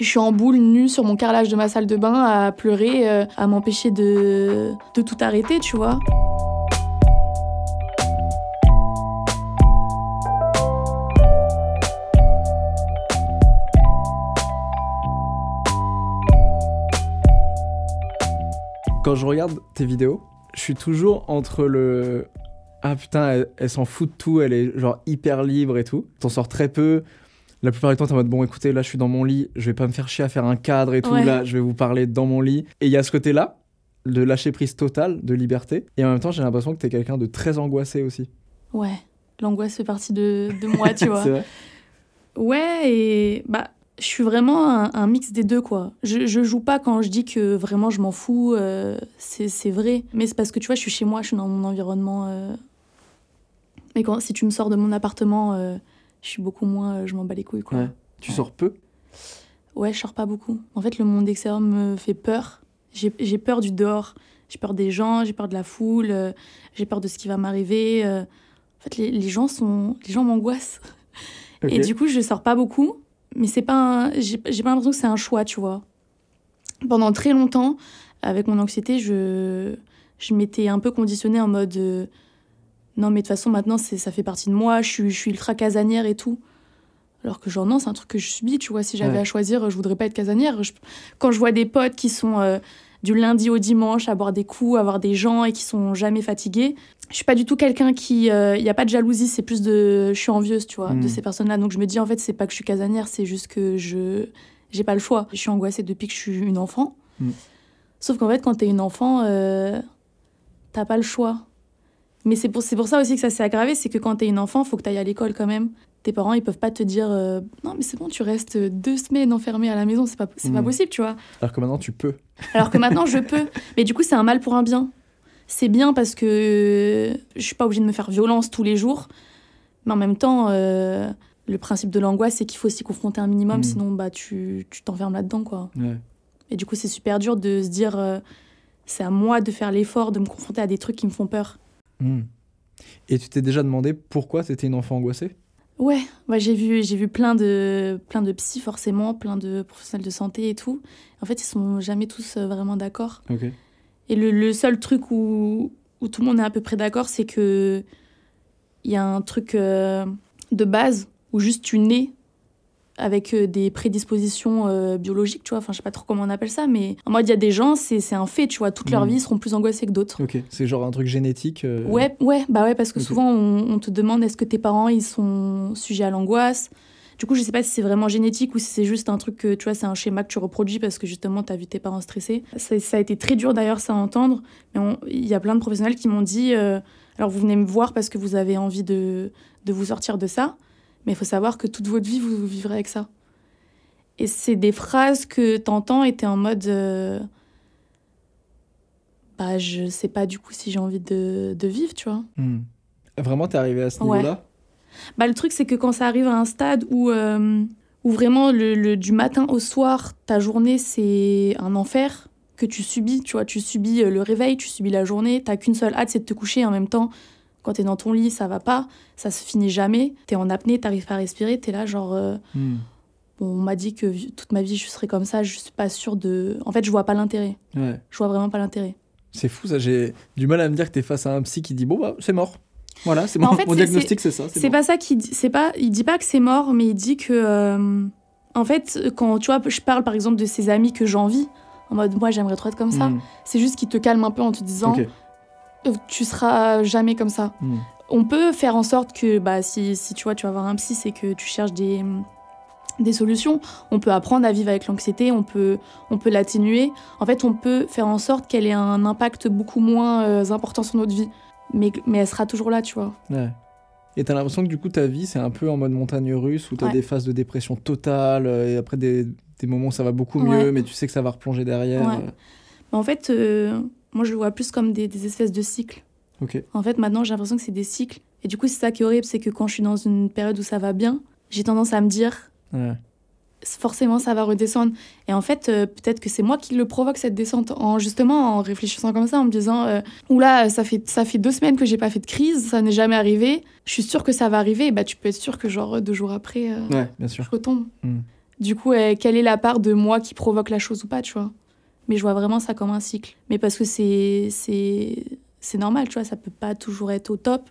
Je suis en boule, nue, sur mon carrelage de ma salle de bain, à pleurer, euh, à m'empêcher de, tout arrêter, tu vois. Quand je regarde tes vidéos, je suis toujours entre le ah putain, elle, elle s'en fout de tout, elle est genre hyper libre et tout. T'en sors très peu, la plupart du temps, t'es en mode bon, écoutez, là, je suis dans mon lit, je vais pas me faire chier à faire un cadre et tout, là, je vais vous parler dans mon lit. Et il y a ce côté-là, de lâcher prise totale, de liberté. Et en même temps, j'ai l'impression que t'es quelqu'un de très angoissé aussi. Ouais, l'angoisse fait partie de, moi, tu vois. Ouais, et bah, je suis vraiment un, mix des deux, quoi. Je, je, joue pas quand je dis que vraiment je m'en fous, euh, c'est vrai. Mais c'est parce que tu vois, je suis chez moi, je suis dans mon environnement. Euh. Mais quand, si tu me sors de mon appartement. Euh, je suis beaucoup moins, euh, je m'en bats les couilles. Quoi. Tu sors peu Ouais, je sors pas beaucoup. En fait, le monde extérieur me fait peur. J'ai peur du dehors. J'ai peur des gens, j'ai peur de la foule, euh, j'ai peur de ce qui va m'arriver. Euh. En fait, les, gens sont, les gens m'angoissent. Et du coup, je sors pas beaucoup. Mais c'est pas, j'ai pas l'impression que c'est un choix, tu vois. Pendant très longtemps, avec mon anxiété, je, je m'étais un peu conditionnée en mode non mais de toute façon maintenant ça fait partie de moi, je suis, ultra casanière et tout. Alors que genre non, c'est un truc que je subis, tu vois, si j'avais à choisir, je voudrais pas être casanière. Quand je vois des potes qui sont euh, du lundi au dimanche à boire des coups, à voir des gens et qui sont jamais fatigués, je suis pas du tout quelqu'un qui... Il euh, n'y a pas de jalousie, c'est plus de... Je suis envieuse, tu vois, de hmm. ces personnes-là. Donc je me dis en fait, c'est pas que je suis casanière, c'est juste que je... J'ai pas le choix. Je suis angoissée depuis que je suis une enfant. Hmm. Sauf qu'en fait, quand tu t'es une enfant, euh, t'as pas le choix mais c'est pour, pour ça aussi que ça s'est aggravé, c'est que quand t'es une enfant, faut que t'ailles à l'école quand même. Tes parents, ils peuvent pas te dire euh, non, mais c'est bon, tu restes euh, deux semaines enfermée à la maison, c'est pas, pas hmm. possible, tu vois. Alors que maintenant, tu peux. Alors que maintenant, je peux. Mais du coup, c'est un mal pour un bien. C'est bien parce que euh, je suis pas obligée de me faire violence tous les jours, mais en même temps, le principe de l'angoisse, c'est qu'il faut s'y confronter un minimum, hmm. sinon bah tu t'enfermes là-dedans, quoi. Et du coup, c'est super dur de se dire c'est à moi de faire l'effort de me confronter à des trucs qui me font peur. Hmm. Et tu t'es déjà demandé pourquoi c'était une enfant angoissée Ouais, moi j'ai vu, j'ai vu plein de, plein de psy forcément, plein de professionnels de santé et tout. En fait, ils sont jamais tous euh, vraiment d'accord. Et le, seul truc où, tout le monde est à peu près d'accord, c'est que il y a un truc euh, de base ou juste tu nais avec euh, des prédispositions euh, biologiques, tu vois. Enfin, je sais pas trop comment on appelle ça, mais en mode, il y a des gens, c'est un fait, tu vois. Toute leur hmm. vie, ils seront plus angoissés que d'autres. Ok, c'est genre un truc génétique euh, Ouais, ouais, bah ouais, parce que souvent, on, te demande est-ce que tes parents, ils sont sujets à l'angoisse du coup, je sais pas si c'est vraiment génétique ou si c'est juste un truc que tu vois, c'est un schéma que tu reproduis parce que justement, tu as vu tes parents stressés. Ça, a été très dur d'ailleurs, ça à entendre. Mais il y a plein de professionnels qui m'ont dit alors, vous venez me voir parce que vous avez envie de, de vous sortir de ça. Mais il faut savoir que toute votre vie, vous, vivrez avec ça. Et c'est des phrases que t'entends et t'es en mode. Euh, bah, je sais pas du coup si j'ai envie de, vivre, tu vois. Hmm. Vraiment, t'es arrivé à ce niveau-là Bah, le truc, c'est que quand ça arrive à un stade où. Euh, où vraiment, le, du matin au soir, ta journée, c'est un enfer que tu subis. Tu vois, tu subis euh, le réveil, tu subis la journée. T'as qu'une seule hâte, c'est de te coucher. En même temps, quand t'es dans ton lit, ça va pas, ça se finit jamais. T'es en apnée, t'arrives pas à respirer, t'es là genre. Euh, hmm. Bon, On m'a dit que toute ma vie je serais comme ça, je suis pas sûre de. En fait, je vois pas l'intérêt. Je vois vraiment pas l'intérêt. C'est fou ça, j'ai du mal à me dire que t'es face à un psy qui dit bon bah c'est mort. Voilà, c'est bah, mon, diagnostic, c'est ça. C'est pas ça qu'il dit. C'est pas, il dit pas que c'est mort, mais il dit que. Euh, en fait, quand tu vois, je parle par exemple de ses amis que j'envie, en mode moi j'aimerais trop être comme ça. Hmm. C'est juste qu'il te calme un peu en te disant tu seras jamais comme ça. Hmm. On peut faire en sorte que bah, si, tu vois, tu vas voir un psy, c'est que tu cherches des, solutions. On peut apprendre à vivre avec l'anxiété, on peut, on peut l'atténuer. En fait, on peut faire en sorte qu'elle ait un impact beaucoup moins euh, important sur notre vie. Mais, elle sera toujours là, tu vois. Ouais. Et t'as l'impression que du coup, ta vie, c'est un peu en mode montagne russe où t'as as des phases de dépression totale euh, et après des, moments où ça va beaucoup mieux, mais tu sais que ça va replonger derrière. Euh. En fait, moi, je le vois plus comme des, espèces de cycles. En fait, maintenant, j'ai l'impression que c'est des cycles. Et du coup, c'est ça qui est horrible, c'est que quand je suis dans une période où ça va bien, j'ai tendance à me dire, forcément, ça va redescendre. Et en fait, euh, peut-être que c'est moi qui le provoque, cette descente, en justement en réfléchissant comme ça, en me disant, euh, là, ça fait, ça fait deux semaines que j'ai pas fait de crise, ça n'est jamais arrivé, je suis sûre que ça va arriver, et bah tu peux être sûr que genre deux jours après, euh, sûr. je retombe. Hmm. Du coup, euh, quelle est la part de moi qui provoque la chose ou pas, tu vois mais je vois vraiment ça comme un cycle. Mais parce que c'est, c'est, normal, tu vois, ça peut pas toujours être au top.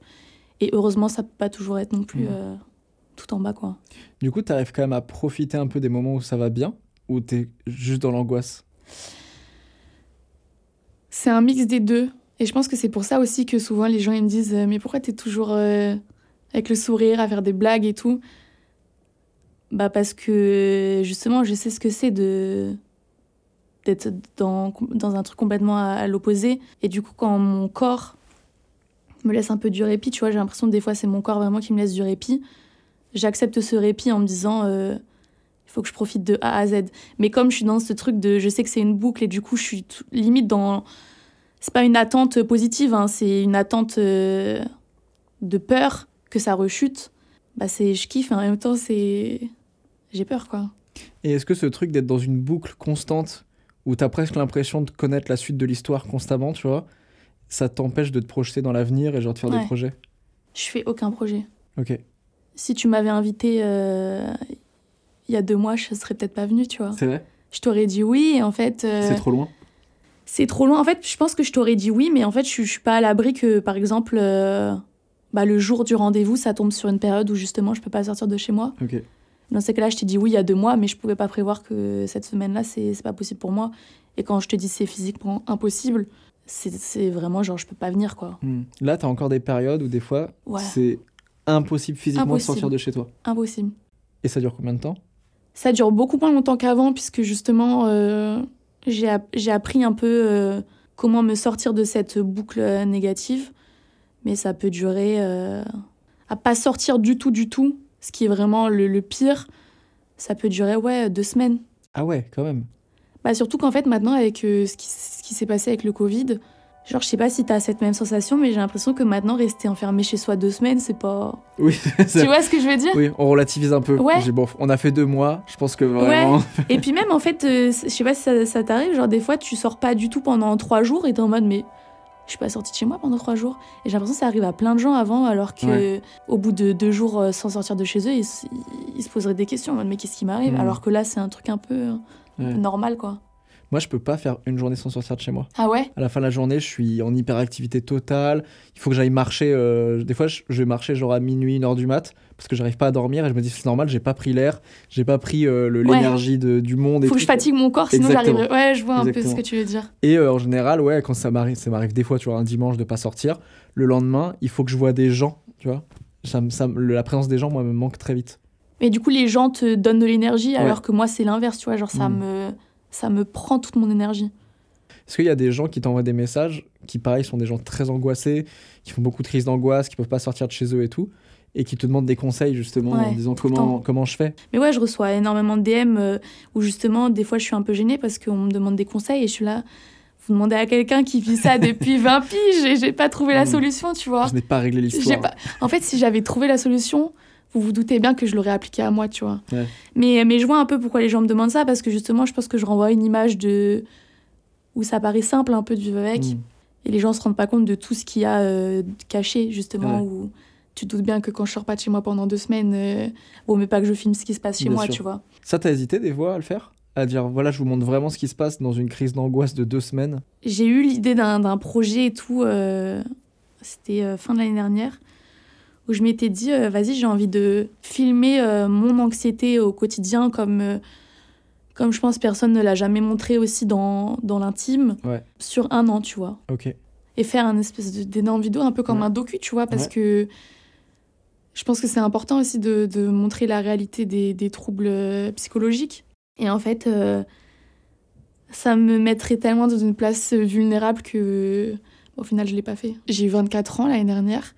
Et heureusement, ça peut pas toujours être non plus mmh. euh, tout en bas, quoi. Du coup, tu arrives quand même à profiter un peu des moments où ça va bien ou tu es juste dans l'angoisse C'est un mix des deux. Et je pense que c'est pour ça aussi que souvent les gens ils me disent euh, Mais pourquoi tu es toujours euh, avec le sourire à faire des blagues et tout Bah parce que justement, je sais ce que c'est de d'être dans, dans un truc complètement à, l'opposé. Et du coup, quand mon corps me laisse un peu du répit, tu vois, j'ai l'impression que des fois c'est mon corps vraiment qui me laisse du répit. J'accepte ce répit en me disant, euh, il faut que je profite de A à Z. Mais comme je suis dans ce truc de, je sais que c'est une boucle et du coup, je suis limite dans, c'est pas une attente positive, hein, c'est une attente euh, de peur que ça rechute. Bah c'est, je kiffe en même temps c'est, j'ai peur quoi. Et est-ce que ce truc d'être dans une boucle constante où tu as presque l'impression de connaître la suite de l'histoire constamment, tu vois, ça t'empêche de te projeter dans l'avenir et genre de faire des projets Je fais aucun projet. Ok. Si tu m'avais invité euh, il y a deux mois, je serais peut-être pas venue, tu vois. C'est vrai Je t'aurais dit oui, et en fait. Euh, c'est trop loin C'est trop loin. En fait, je pense que je t'aurais dit oui, mais en fait, je, suis pas à l'abri que, par exemple, euh, bah, le jour du rendez-vous, ça tombe sur une période où justement je peux pas sortir de chez moi. Ok. Dans c'est cas-là, je t'ai dit oui il y a deux mois, mais je pouvais pas prévoir que cette semaine-là, c'est pas possible pour moi. Et quand je te dis c'est physiquement impossible, c'est vraiment genre je peux pas venir quoi. Hmm. Là, t'as encore des périodes où des fois, c'est impossible physiquement de sortir de chez toi. Impossible. Et ça dure combien de temps Ça dure beaucoup moins longtemps qu'avant, puisque justement, euh, j'ai appris un peu euh, comment me sortir de cette boucle négative. Mais ça peut durer euh, à pas sortir du tout, du tout ce qui est vraiment le, pire, ça peut durer ouais deux semaines. Ah ouais, quand même. Bah surtout qu'en fait maintenant avec euh, ce qui, ce qui s'est passé avec le Covid, genre je sais pas si t'as cette même sensation, mais j'ai l'impression que maintenant rester enfermé chez soi deux semaines, c'est pas. Oui. tu vois ce que je veux dire Oui, on relativise un peu. Ouais. Bon, on a fait deux mois, je pense que vraiment. Et puis même en fait, euh, je sais pas si ça, ça t'arrive, genre des fois tu sors pas du tout pendant trois jours et t'es en mode mais je suis pas sortie de chez moi pendant trois jours. Et j'ai l'impression que ça arrive à plein de gens avant, alors que au bout de deux jours euh, sans sortir de chez eux, ils, se poseraient des questions. Mais qu'est-ce qui m'arrive mm. Alors que là, c'est un truc un peu euh, normal, quoi. Moi, je peux pas faire une journée sans sortir de chez moi. Ah ouais À la fin de la journée, je suis en hyperactivité totale. Il faut que j'aille marcher. Euh, des fois, je, vais marcher genre à minuit, une heure du mat, parce que j'arrive pas à dormir et je me dis c'est normal, j'ai pas pris l'air, j'ai pas pris euh, l'énergie du monde. Il Faut que je fatigue mon corps, sinon j'arriverai. Ouais, je vois un peu ce que tu veux dire. Et euh, en général, ouais, quand ça m'arrive, ça m'arrive des fois, tu vois, un dimanche de pas sortir. Le lendemain, il faut que je vois des gens, tu vois. Ça, la présence des gens, moi, me manque très vite. Mais du coup, les gens te donnent de l'énergie, alors que moi, c'est l'inverse, tu vois. Genre, ça hmm. me ça me prend toute mon énergie. Est-ce qu'il y a des gens qui t'envoient des messages qui, pareil, sont des gens très angoissés, qui font beaucoup de crises d'angoisse, qui peuvent pas sortir de chez eux et tout, et qui te demandent des conseils justement en disant comment, comment je fais Mais ouais, je reçois énormément de DM euh, où justement, des fois, je suis un peu gênée parce qu'on me demande des conseils et je suis là. Vous demandez à quelqu'un qui vit ça depuis 20 piges et j'ai pas trouvé la solution, tu vois. Je n'ai pas réglé l'histoire. En fait, si j'avais trouvé la solution, vous vous doutez bien que je l'aurais appliqué à moi, tu vois. Mais, mais je vois un peu pourquoi les gens me demandent ça, parce que justement, je pense que je renvoie une image de. où ça paraît simple un peu du avec. Mm. Et les gens se rendent pas compte de tout ce qu'il y a euh, caché, justement, où tu te doutes bien que quand je sors pas de chez moi pendant deux semaines, bon euh, mais pas que je filme ce qui se passe chez moi, tu vois. Ça, as hésité des fois à le faire à dire voilà, je vous montre vraiment ce qui se passe dans une crise d'angoisse de deux semaines J'ai eu l'idée d'un projet et tout, euh, c'était fin de l'année dernière je m'étais dit, euh, vas-y, j'ai envie de filmer euh, mon anxiété au quotidien comme, euh, comme je pense personne ne l'a jamais montré aussi dans, dans l'intime, sur un an, tu vois. Et faire un espèce d'énorme vidéo, un peu comme un docu, tu vois, parce que je pense que c'est important aussi de, de, montrer la réalité des, des troubles psychologiques. Et en fait, ça me mettrait tellement dans une place vulnérable que, au final, je ne l'ai pas fait. J'ai eu 24 ans l'année dernière.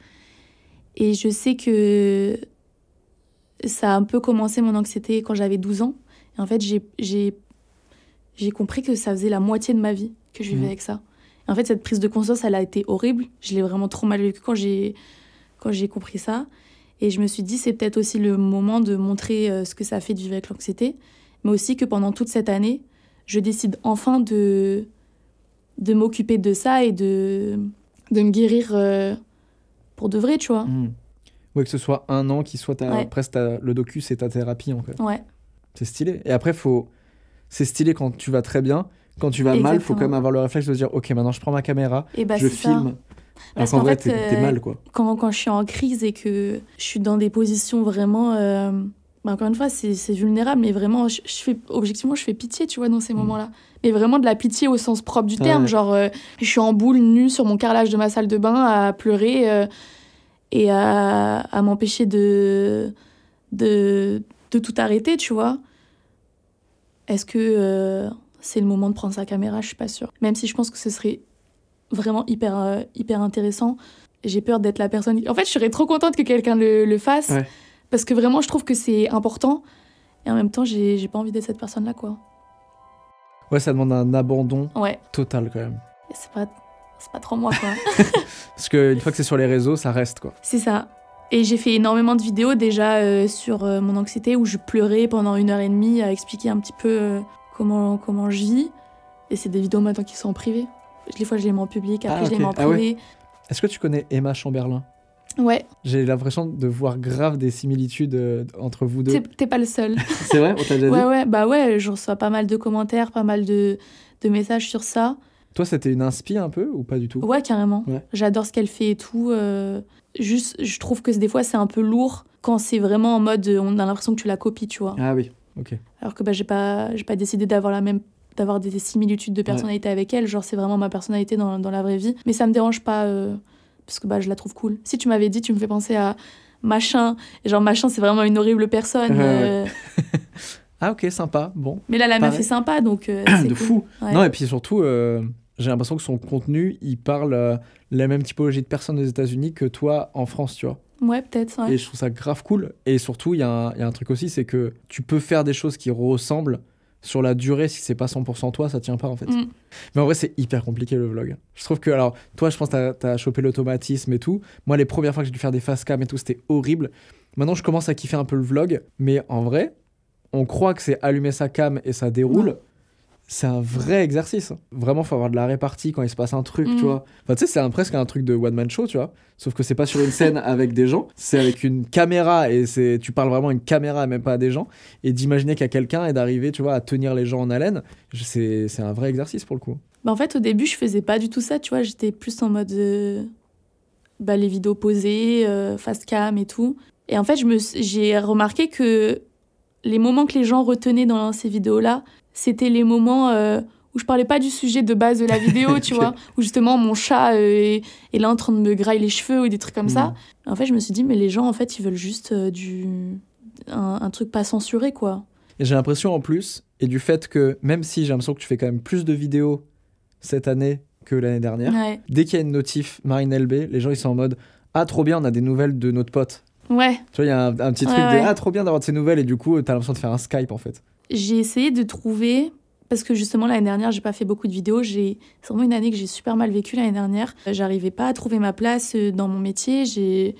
Et je sais que ça a un peu commencé mon anxiété quand j'avais 12 ans. Et en fait, j'ai compris que ça faisait la moitié de ma vie que je vivais mmh. avec ça. en fait, cette prise de conscience, elle a été horrible. Je l'ai vraiment trop mal vécu quand j'ai compris ça. Et je me suis dit, c'est peut-être aussi le moment de montrer euh, ce que ça fait de vivre avec l'anxiété. Mais aussi que pendant toute cette année, je décide enfin de, de m'occuper de ça et de, de me guérir. Euh, de vrai, tu vois. Hmm. Ouais, que ce soit un an qui soit ta, ta, le docu, c'est ta thérapie en fait. Ouais. C'est stylé. Et après, faut... c'est stylé quand tu vas très bien. Quand tu vas mal, mal, faut quand même avoir le réflexe de dire Ok, maintenant je prends ma caméra, et bah, je filme. Parce qu'en vrai, t'es mal euh, quoi. Quand, quand je suis en crise et que je suis dans des positions vraiment. Euh, bah, encore une fois, c'est vulnérable, mais vraiment, je, fais, objectivement, je fais pitié, tu vois, dans ces mm. moments-là. Mais vraiment de la pitié au sens propre du terme. Genre, euh, je suis en boule, nue, sur mon carrelage de ma salle de bain, à pleurer euh, et à, à m'empêcher de, de, de, tout arrêter, tu vois. Est-ce que euh, c'est le moment de prendre sa caméra Je suis pas sûre. Même si je pense que ce serait vraiment hyper, hyper intéressant. J'ai peur d'être la personne. En fait, je serais trop contente que quelqu'un le, fasse. Parce que vraiment, je trouve que c'est important. Et en même temps, j'ai pas envie d'être cette personne-là, quoi. Ouais, ça demande un abandon total, quand même. C'est pas, pas trop moi, quoi. Parce qu'une fois que c'est sur les réseaux, ça reste, quoi. C'est ça. Et j'ai fait énormément de vidéos déjà euh, sur euh, mon anxiété où je pleurais pendant une heure et demie à expliquer un petit peu euh, comment, comment je vis. Et c'est des vidéos maintenant qui sont en privé. Des fois, je les mets en public, après, ah, je les mets en ah privé. Est-ce que tu connais Emma Chamberlain Ouais. J'ai l'impression de voir grave des similitudes euh, entre vous deux. T'es pas le seul. c'est vrai, on t'a déjà ouais, Ouais, bah ouais, je reçois pas mal de commentaires, pas mal de, de messages sur ça. Toi, c'était une inspi un peu ou pas du tout Ouais, carrément. J'adore ce qu'elle fait et tout. Euh, juste, je trouve que des fois, c'est un peu lourd quand c'est vraiment en mode euh, on a l'impression que tu la copies, tu vois. Ah oui, ok. Alors que bah, j'ai pas, pas décidé d'avoir la même d'avoir des similitudes de personnalité avec elle. Genre, c'est vraiment ma personnalité dans, dans, la vraie vie. Mais ça me dérange pas parce que bah, je la trouve cool. Si tu m'avais dit, tu me fais penser à machin, et genre machin, c'est vraiment une horrible personne. Euh. ah ok, sympa, bon. Mais là, la pareil. meuf sympa, donc... Euh, c'est de fou. Non, et puis surtout, euh, j'ai l'impression que son contenu, il parle la même typologie de personnes aux États-Unis que toi en France, tu vois. Ouais, peut-être. Et je trouve ça grave cool. Et surtout, il y, a un truc aussi, c'est que tu peux faire des choses qui ressemblent sur la durée, si c'est pas 100% toi, ça tient pas en fait. Mm. Mais en vrai, c'est hyper compliqué le vlog. Je trouve que, alors, toi, je pense que t'as as chopé l'automatisme et tout. Moi, les premières fois que j'ai dû faire des face cam et tout, c'était horrible. Maintenant, je commence à kiffer un peu le vlog, mais en vrai, on croit que c'est allumer sa cam et ça déroule c'est un vrai exercice. Hein. Vraiment, faut avoir de la répartie quand il se passe un truc, tu mm. vois. Enfin, tu sais, c'est presque un truc de one man show, tu vois. Sauf que c'est pas sur une scène avec des gens, c'est avec une caméra et c'est tu parles vraiment à une caméra, même pas à des gens. Et d'imaginer qu'il y a quelqu'un et d'arriver, tu vois, à tenir les gens en haleine, c'est un vrai exercice pour le coup. Bah en fait, au début, je faisais pas du tout ça, tu vois. J'étais plus en mode euh, bah, les vidéos posées, euh, fast cam et tout. Et en fait, j'ai remarqué que les moments que les gens retenaient dans ces vidéos-là, c'était les moments euh, où je parlais pas du sujet de base de la vidéo, tu vois, où justement mon chat euh, est, est, là en train de me grailler les cheveux ou des trucs comme ça. Mm. En fait, je me suis dit, mais les gens, en fait, ils veulent juste euh, du... Un, truc pas censuré, quoi. Et j'ai l'impression en plus, et du fait que même si j'ai l'impression que tu fais quand même plus de vidéos cette année que l'année dernière, dès qu'il y a une notif Marine LB, les gens ils sont en mode Ah, trop bien, on a des nouvelles de notre pote. Ouais. Tu vois, il y a un, petit truc de Ah, trop bien d'avoir de ces nouvelles, et du coup, t'as l'impression de faire un Skype en fait j'ai essayé de trouver, parce que justement l'année dernière, j'ai pas fait beaucoup de vidéos, j'ai, c'est vraiment une année que j'ai super mal vécu l'année dernière. J'arrivais pas à trouver ma place euh, dans mon métier, j'ai.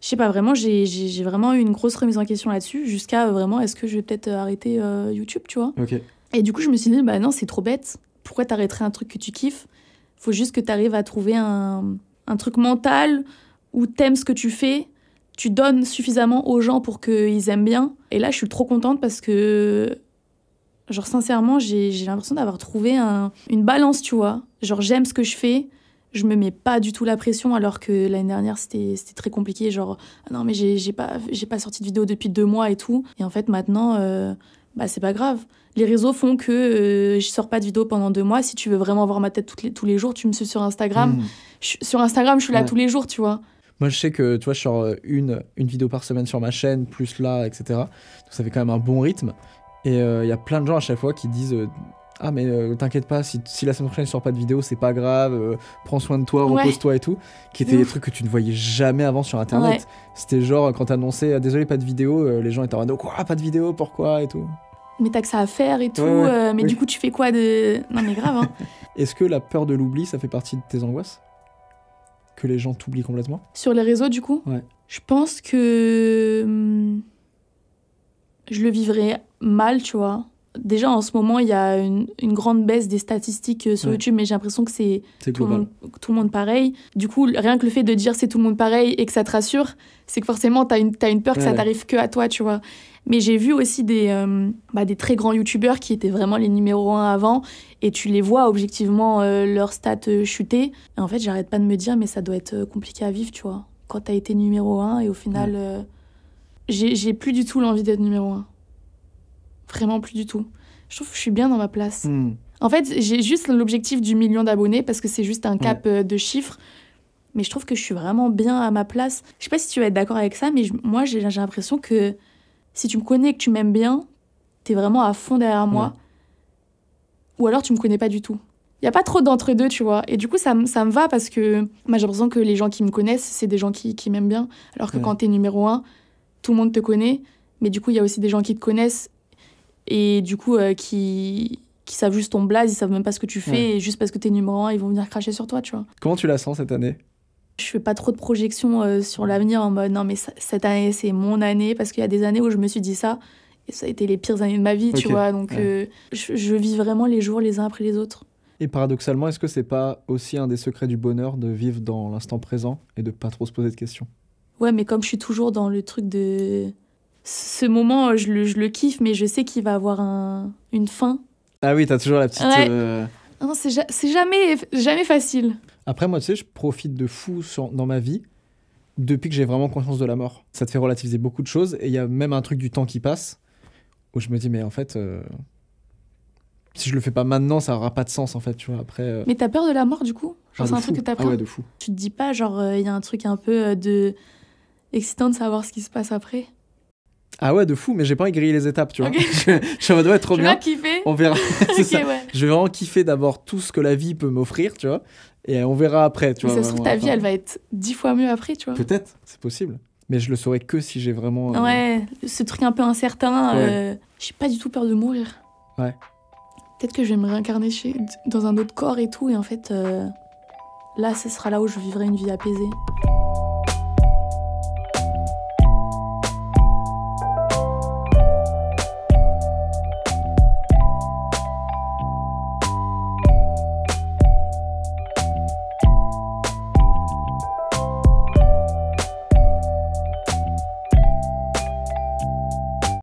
Je sais pas vraiment, j'ai vraiment eu une grosse remise en question là-dessus, jusqu'à euh, vraiment est-ce que je vais peut-être euh, arrêter YouTube, tu vois. Et du coup, je me suis dit, bah non, c'est trop bête, pourquoi t'arrêterais un truc que tu kiffes Faut juste que t'arrives à trouver un, un truc mental où t'aimes ce que tu fais tu donnes suffisamment aux gens pour qu'ils aiment bien. Et là, je suis trop contente parce que, genre, sincèrement, j'ai l'impression d'avoir trouvé une balance, tu vois. Genre, j'aime ce que je fais, je me mets pas du tout la pression, alors que l'année dernière, c'était très compliqué. Genre, ah non, mais j'ai pas, pas sorti de vidéo depuis deux mois et tout. Et en fait, maintenant, euh, bah, c'est pas grave. Les réseaux font que euh, je sors pas de vidéo pendant deux mois. Si tu veux vraiment voir ma tête les, tous les jours, tu me suis sur Instagram. Mmh. sur Instagram, je suis là tous les jours, tu vois. Moi, je sais que, tu vois, je sors euh, une, une vidéo par semaine sur ma chaîne, plus là, etc. Donc, ça fait quand même un bon rythme. Et euh, il y a plein de gens à chaque fois qui disent euh, Ah, mais t'inquiète pas, si, la semaine prochaine je sors pas de vidéo, c'est pas grave, prends soin de toi, repose-toi et tout. Qui étaient des trucs que tu ne voyais jamais avant sur internet. C'était genre quand t'annonçais annonçais ah, « Désolé, pas de vidéo, les gens étaient en mode Quoi, pas de vidéo, pourquoi et tout. Mais t'as que ça à faire et tout, mais du coup tu fais quoi de. Non, mais grave. Hein. Est-ce que la peur de l'oubli, ça fait partie de tes angoisses que les gens t'oublient complètement Sur les réseaux, du coup Ouais. Je pense que. Hum, je le vivrai mal, tu vois déjà en ce moment, il y a une, grande baisse des statistiques euh, sur YouTube, mais j'ai l'impression que c'est tout, le monde pareil. Du coup, rien que le fait de dire c'est tout le monde pareil et que ça te rassure, c'est que forcément, tu as une, peur que ça t'arrive que à toi, tu vois. Mais j'ai vu aussi des, euh, bah, très grands youtubeurs qui étaient vraiment les numéros 1 avant et tu les vois objectivement leur leurs stats euh, chuter. en fait, j'arrête pas de me dire, mais ça doit être compliqué à vivre, tu vois. Quand tu as été numéro 1 et au final, j'ai plus du tout l'envie d'être numéro 1 vraiment plus du tout. Je trouve que je suis bien dans ma place. Hmm. En fait, j'ai juste l'objectif du million d'abonnés parce que c'est juste un cap euh, de chiffres. Mais je trouve que je suis vraiment bien à ma place. Je sais pas si tu vas être d'accord avec ça, mais moi, j'ai l'impression que si tu me connais et que tu m'aimes bien, t'es vraiment à fond derrière moi. Ou alors tu me connais pas du tout. Il y a pas trop d'entre-deux, tu vois. Et du coup, ça, ça me va parce que moi, j'ai l'impression que les gens qui me connaissent, c'est des gens qui, qui m'aiment bien. Alors que quand quand t'es numéro un, tout le monde te connaît. Mais du coup, il y a aussi des gens qui te connaissent et du coup euh, qui qui savent juste ton blaze, ils savent même pas ce que tu fais et juste parce que t'es es numéro un, ils vont venir cracher sur toi, tu vois. Comment tu la sens cette année je fais pas trop de projections euh, sur l'avenir en mode non mais cette année c'est mon année parce qu'il y a des années où je me suis dit ça et ça a été les pires années de ma vie tu vois donc euh, je, je, vis vraiment les jours les uns après les autres. Et paradoxalement est-ce que c'est pas aussi un des secrets du bonheur de vivre dans l'instant présent et de pas trop se poser de questions Ouais mais comme je suis toujours dans le truc de ce moment, je le, je le, kiffe, mais je sais qu'il va avoir un, une fin. Ah oui, t'as toujours la petite. Euh, non, c'est jamais, jamais facile. Après, moi, tu sais, je profite de fou dans ma vie depuis que j'ai vraiment conscience de la mort. Ça te fait relativiser beaucoup de choses et il y a même un truc du temps qui passe où je me dis, mais en fait, euh, si je le fais pas maintenant, ça aura pas de sens en fait, tu vois. Après. Euh. Mais t'as peur de la mort du coup ah, c'est un truc que t'as ah peur. Ah ouais, de fou. Tu te dis pas, genre, il y a un truc un peu de. excitant de savoir ce qui se passe après ah ouais, de fou, mais j'ai pas envie de griller les étapes, tu vois. ça je, vais être trop bien. Kiffer. On verra. ça. Je vais vraiment kiffer d'abord tout ce que la vie peut m'offrir, tu vois. Et on verra après, tu mais vois. Ça se trouve, ta vie, elle va être dix fois mieux après, tu vois. Peut-être, c'est possible. Mais je le saurai que si j'ai vraiment. Euh, ouais, ce truc un peu incertain. Euh, j'ai pas du tout peur de mourir. Ouais. Peut-être que je vais me réincarner chez... dans un autre corps et tout. Et en fait, euh, là, ce sera là où je vivrai une vie apaisée.